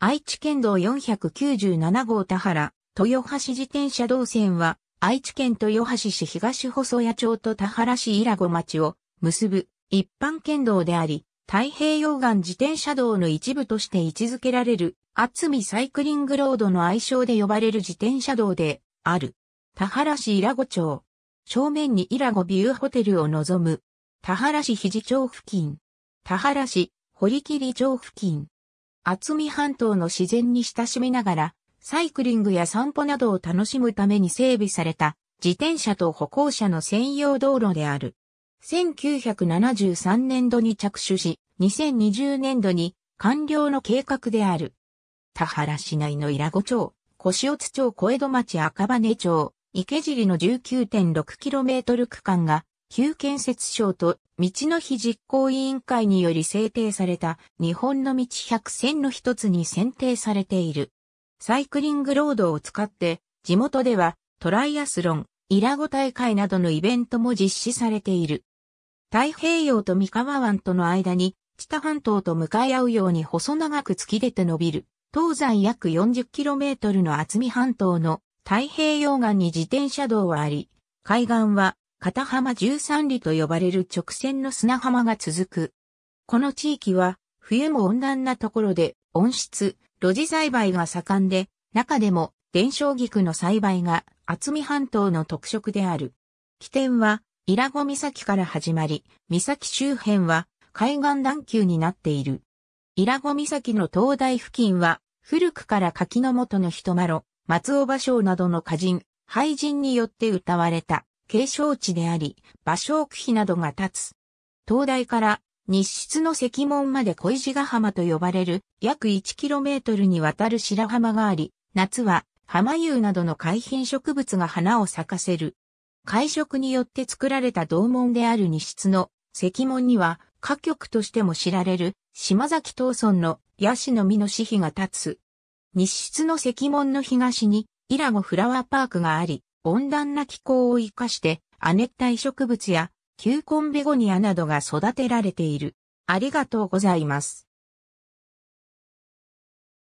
愛知県道497号田原、豊橋自転車道線は、愛知県豊橋市東細谷町と田原市伊良子町を結ぶ一般県道であり、太平洋岸自転車道の一部として位置づけられる、厚見サイクリングロードの愛称で呼ばれる自転車道である。田原市伊良子町。正面に伊良子ビューホテルを望む。田原市肘町付近。田原市堀切町付近。厚見半島の自然に親しみながら、サイクリングや散歩などを楽しむために整備された自転車と歩行者の専用道路である。1973年度に着手し、2020年度に完了の計画である。田原市内の伊良湖町、腰尾津町小江戸町赤羽町、池尻の 19.6km 区間が、旧建設省と道の日実行委員会により制定された日本の道100選の一つに選定されている。サイクリングロードを使って地元ではトライアスロン、イラゴ大会などのイベントも実施されている。太平洋と三河湾との間に北半島と向かい合うように細長く突き出て伸びる、東西約 40km の厚見半島の太平洋岸に自転車道はあり、海岸は片浜十三里と呼ばれる直線の砂浜が続く。この地域は、冬も温暖なところで、温室、露地栽培が盛んで、中でも、伝承菊の栽培が、厚見半島の特色である。起点は、伊良湖岬から始まり、岬周辺は、海岸段丘になっている。伊良湖岬の灯台付近は、古くから柿の元の人まろ、松尾芭蕉などの歌人、俳人によって歌われた。景勝地であり、芭蕉区碑などが立つ。灯台から日室の石門まで小石ヶ浜と呼ばれる約 1km にわたる白浜があり、夏は浜湯などの海浜植物が花を咲かせる。会食によって作られた道門である日室の石門には歌曲としても知られる島崎東村のヤシの実の死碑が立つ。日室の石門の東にイラゴフラワーパークがあり、温暖な気候を生かして亜熱帯植物や球根ベゴニアなどが育てられている。ありがとうございます。